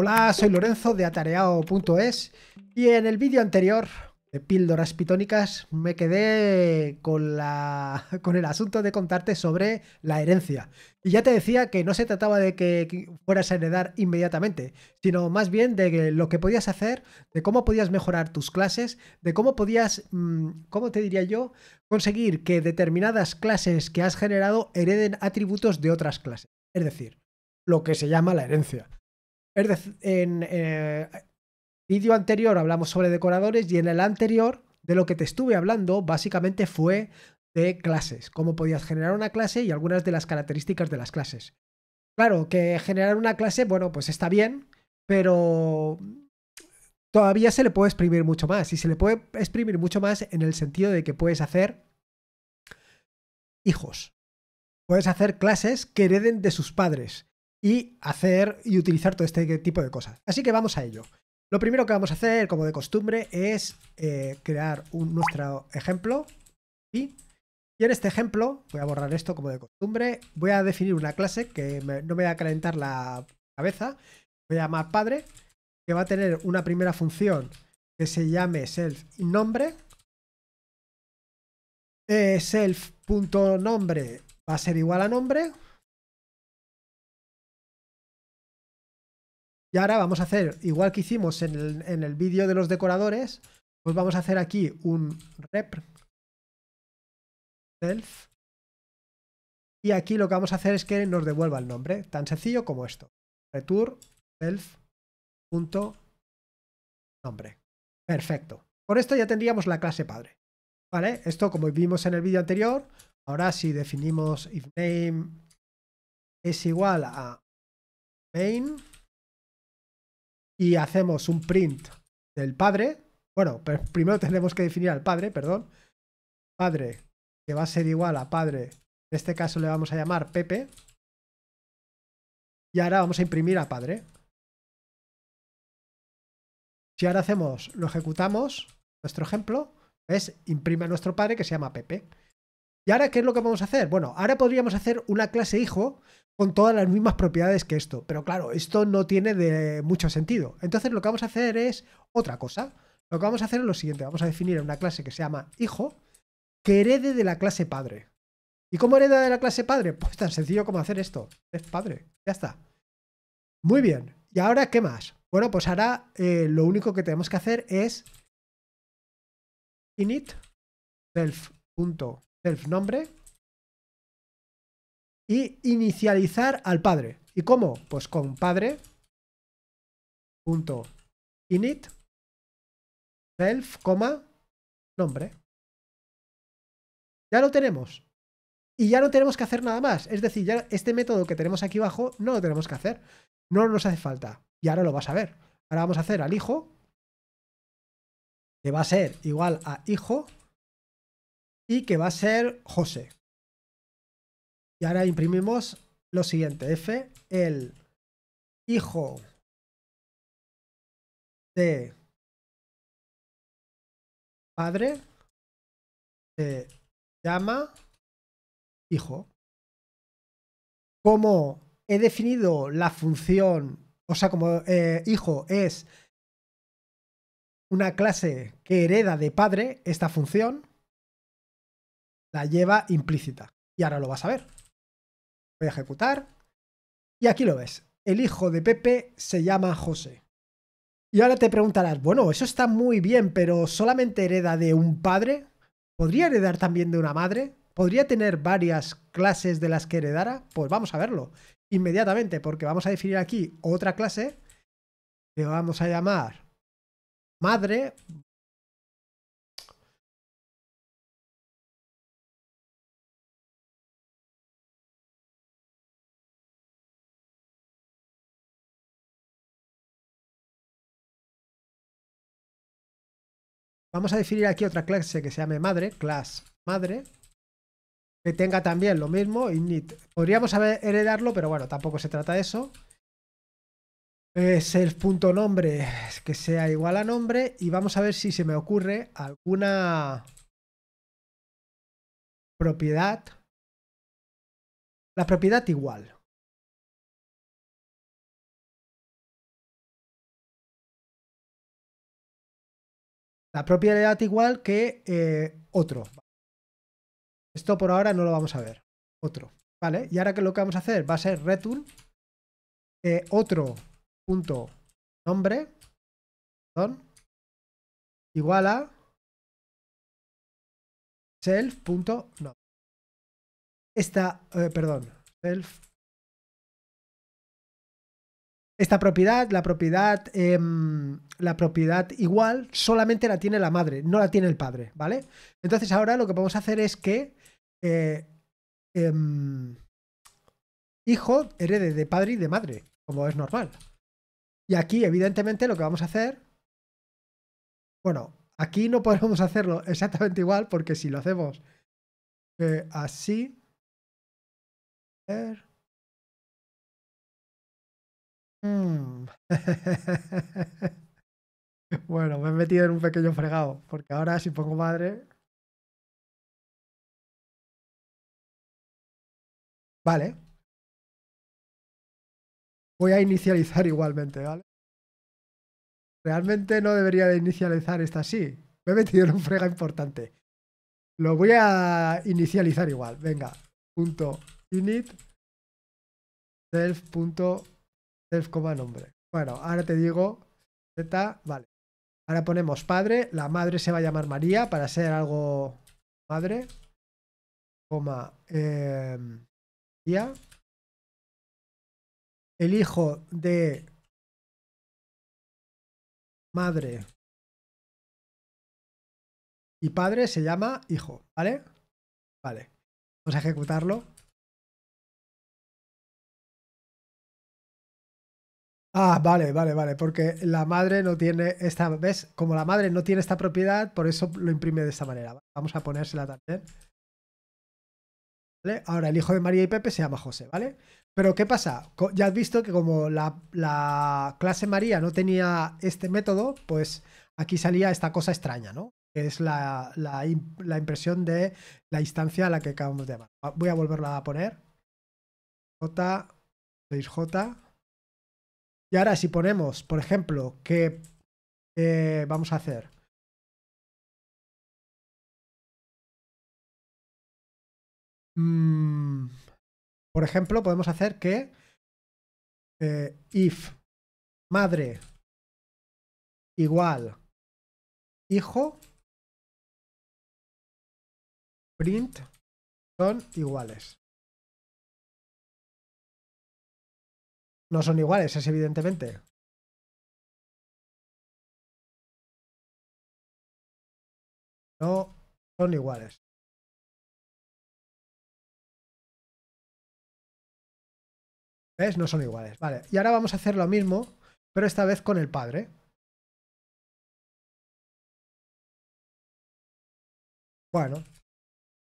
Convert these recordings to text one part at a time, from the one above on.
Hola, soy Lorenzo de atareado.es y en el vídeo anterior de píldoras pitónicas me quedé con, la, con el asunto de contarte sobre la herencia. Y ya te decía que no se trataba de que fueras a heredar inmediatamente, sino más bien de lo que podías hacer, de cómo podías mejorar tus clases, de cómo podías, mm, ¿cómo te diría yo?, conseguir que determinadas clases que has generado hereden atributos de otras clases. Es decir, lo que se llama la herencia en el eh, vídeo anterior hablamos sobre decoradores y en el anterior de lo que te estuve hablando básicamente fue de clases, cómo podías generar una clase y algunas de las características de las clases. Claro, que generar una clase, bueno, pues está bien, pero todavía se le puede exprimir mucho más y se le puede exprimir mucho más en el sentido de que puedes hacer hijos. Puedes hacer clases que hereden de sus padres y hacer y utilizar todo este tipo de cosas. Así que vamos a ello. Lo primero que vamos a hacer, como de costumbre, es eh, crear un, nuestro ejemplo. Y en este ejemplo, voy a borrar esto como de costumbre, voy a definir una clase que no me va a calentar la cabeza, voy a llamar padre, que va a tener una primera función que se llame self nombre. Eh, self.nombre va a ser igual a nombre. Y ahora vamos a hacer, igual que hicimos en el, vídeo de los decoradores, pues vamos a hacer aquí un rep self. Y aquí lo que vamos a hacer es que nos devuelva el nombre, tan sencillo como esto. Return self nombre. Perfecto. Por esto ya tendríamos la clase padre. ¿Vale? Esto como vimos en el vídeo anterior, ahora si definimos if name es igual a main y hacemos un print del padre. Bueno, primero tenemos que definir al padre, perdón. Padre, que va a ser igual a padre. En este caso le vamos a llamar Pepe. Y ahora vamos a imprimir a padre. Si ahora hacemos, lo ejecutamos, nuestro ejemplo, es imprime a nuestro padre que se llama Pepe. ¿Y ahora qué es lo que vamos a hacer? Bueno, ahora podríamos hacer una clase hijo con todas las mismas propiedades que esto, pero claro, esto no tiene de mucho sentido. Entonces lo que vamos a hacer es otra cosa. Lo que vamos a hacer es lo siguiente, vamos a definir una clase que se llama hijo, que herede de la clase padre. ¿Y cómo hereda de la clase padre? Pues tan sencillo como hacer esto. Es padre. Ya está. Muy bien. ¿Y ahora qué más? Bueno, pues ahora eh, lo único que tenemos que hacer es init self self-nombre. Y inicializar al padre. ¿Y cómo? Pues con padre. Punto init. Self, coma, nombre. Ya lo tenemos. Y ya no tenemos que hacer nada más. Es decir, ya este método que tenemos aquí abajo no lo tenemos que hacer. No nos hace falta. Y ahora lo vas a ver. Ahora vamos a hacer al hijo. Que va a ser igual a hijo y que va a ser José. Y ahora imprimimos lo siguiente, F, el hijo de padre se llama hijo. Como he definido la función, o sea, como eh, hijo es una clase que hereda de padre esta función, la lleva implícita. Y ahora lo vas a ver. Voy a ejecutar. Y aquí lo ves. El hijo de Pepe se llama José. Y ahora te preguntarás, bueno, eso está muy bien, pero ¿solamente hereda de un padre? ¿Podría heredar también de una madre? ¿Podría tener varias clases de las que heredara? Pues vamos a verlo inmediatamente, porque vamos a definir aquí otra clase que vamos a llamar madre Vamos a definir aquí otra clase que se llame madre, class madre, que tenga también lo mismo, init. Podríamos heredarlo, pero bueno, tampoco se trata de eso. Es el punto nombre que sea igual a nombre y vamos a ver si se me ocurre alguna propiedad. La propiedad igual. propiedad igual que eh, otro. Esto por ahora no lo vamos a ver. Otro. ¿Vale? Y ahora que lo que vamos a hacer va a ser return eh, otro punto nombre igual a self.nombre. Esta, eh, perdón, self esta propiedad, la propiedad, em, la propiedad igual, solamente la tiene la madre, no la tiene el padre, ¿vale? Entonces ahora lo que vamos a hacer es que eh, em, hijo herede de padre y de madre, como es normal. Y aquí, evidentemente, lo que vamos a hacer, bueno, aquí no podemos hacerlo exactamente igual porque si lo hacemos eh, así, Mm. bueno, me he metido en un pequeño fregado, porque ahora si pongo madre... Vale. Voy a inicializar igualmente, ¿vale? Realmente no debería de inicializar esta así. Me he metido en un frega importante. Lo voy a inicializar igual. Venga, punto init self nombre. Bueno, ahora te digo Z, vale. Ahora ponemos padre, la madre se va a llamar María para ser algo madre, coma, eh, María. El hijo de madre y padre se llama hijo, ¿vale? Vale. Vamos a ejecutarlo. Ah, vale, vale, vale, porque la madre no tiene esta, ¿ves? Como la madre no tiene esta propiedad, por eso lo imprime de esta manera. Vamos a ponérsela también. ¿Vale? Ahora el hijo de María y Pepe se llama José, ¿vale? Pero ¿qué pasa? Ya has visto que como la, clase María no tenía este método, pues aquí salía esta cosa extraña, ¿no? Que es la, la impresión de la instancia a la que acabamos de llamar. Ah, voy a volverla a poner. J, 6J. Y ahora si ponemos, por ejemplo, que eh, vamos a hacer... Mm, por ejemplo, podemos hacer que eh, if madre igual hijo print son iguales. No son iguales, es evidentemente. No son iguales. ¿Ves? No son iguales. Vale, y ahora vamos a hacer lo mismo, pero esta vez con el padre. Bueno,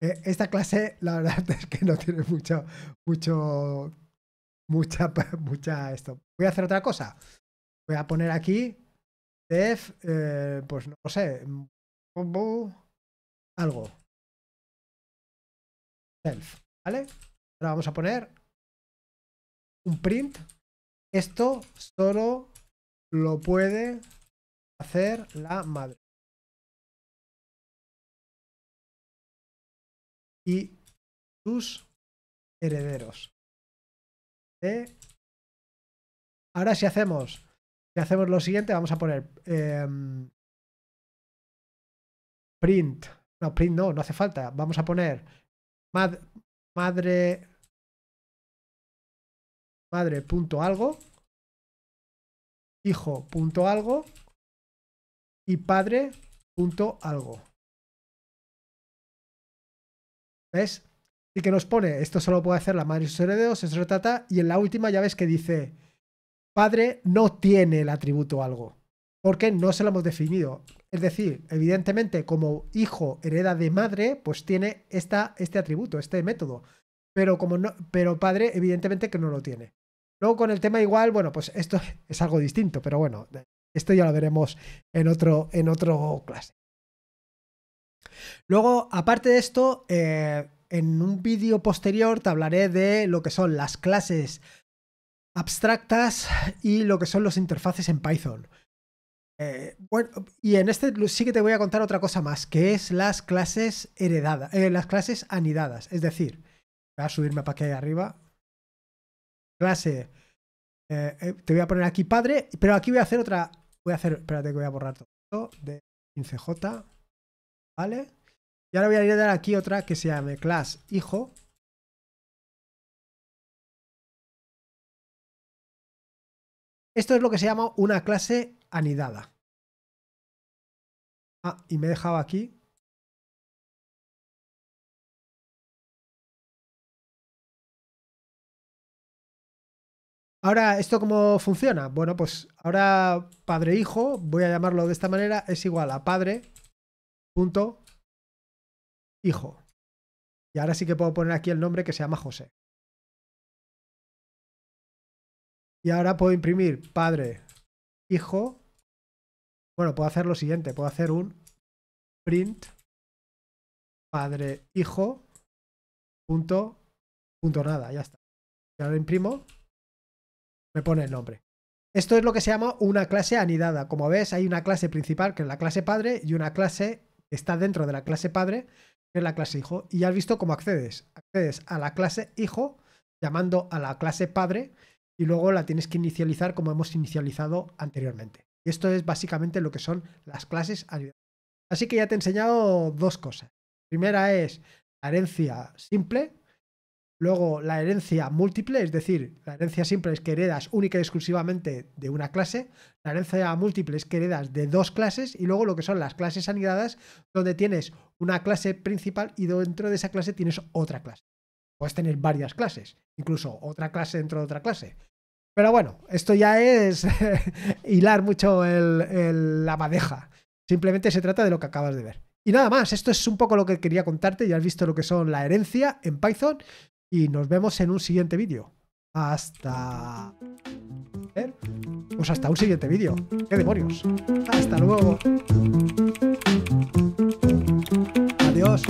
eh, esta clase la verdad es que no tiene mucho, mucho mucha, mucha esto. Voy a hacer otra cosa. Voy a poner aquí def, eh, pues no sé, mm, algo. Self, ¿vale? Ahora vamos a poner un print. Esto solo lo puede hacer la madre. Y sus herederos. ¿eh? Ahora si hacemos, hacemos lo siguiente, vamos a poner em, print. No, print no, no hace falta. Vamos a poner mad, madre madre punto algo hijo punto algo y padre punto algo. ¿Ves? y que nos pone, esto solo puede hacer la madre y sus herederos, eso se trata, y en la última ya ves que dice, padre no tiene el atributo algo, porque no se lo hemos definido. Es decir, evidentemente como hijo hereda de madre, pues tiene esta, este atributo, este método, pero, como no, pero padre evidentemente que no lo tiene. Luego con el tema igual, bueno, pues esto es algo distinto, pero bueno, esto ya lo veremos en otro, en otro clase. Luego, aparte de esto, eh, en un vídeo posterior te hablaré de lo que son las clases abstractas y lo que son los interfaces en Python. Eh, bueno, y en este sí que te voy a contar otra cosa más, que es las clases heredadas, eh, las clases anidadas. Es decir, voy a subirme para aquí arriba. Clase. Eh, te voy a poner aquí padre, pero aquí voy a hacer otra. Voy a hacer. Espérate que voy a borrar todo de 15J. ¿Vale? Y ahora voy a ir dar aquí otra que se llame class hijo. Esto es lo que se llama una clase anidada. Ah, y me he dejado aquí. Ahora, ¿esto cómo funciona? Bueno, pues ahora padre-hijo, voy a llamarlo de esta manera, es igual a padre. Punto hijo. Y ahora sí que puedo poner aquí el nombre que se llama José. Y ahora puedo imprimir padre, hijo. Bueno, puedo hacer lo siguiente. Puedo hacer un print padre, hijo, punto, punto nada. Ya está. Y ahora imprimo. Me pone el nombre. Esto es lo que se llama una clase anidada. Como ves, hay una clase principal, que es la clase padre, y una clase que está dentro de la clase padre, la clase hijo, y ya has visto cómo accedes. Accedes a la clase hijo llamando a la clase padre y luego la tienes que inicializar como hemos inicializado anteriormente. Y esto es básicamente lo que son las clases Así que ya te he enseñado dos cosas. primera es la herencia simple, Luego, la herencia múltiple, es decir, la herencia simple es que heredas única y exclusivamente de una clase. La herencia múltiple es que heredas de dos clases. Y luego lo que son las clases anidadas, donde tienes una clase principal y dentro de esa clase tienes otra clase. Puedes tener varias clases, incluso otra clase dentro de otra clase. Pero bueno, esto ya es hilar mucho la madeja. Simplemente se trata de lo que acabas de ver. Y nada más, esto es un poco lo que quería contarte. Ya has visto lo que son la herencia en Python y nos vemos en un siguiente vídeo. Hasta... Pues hasta un siguiente vídeo. ¡Qué demonios! ¡Hasta luego! Adiós.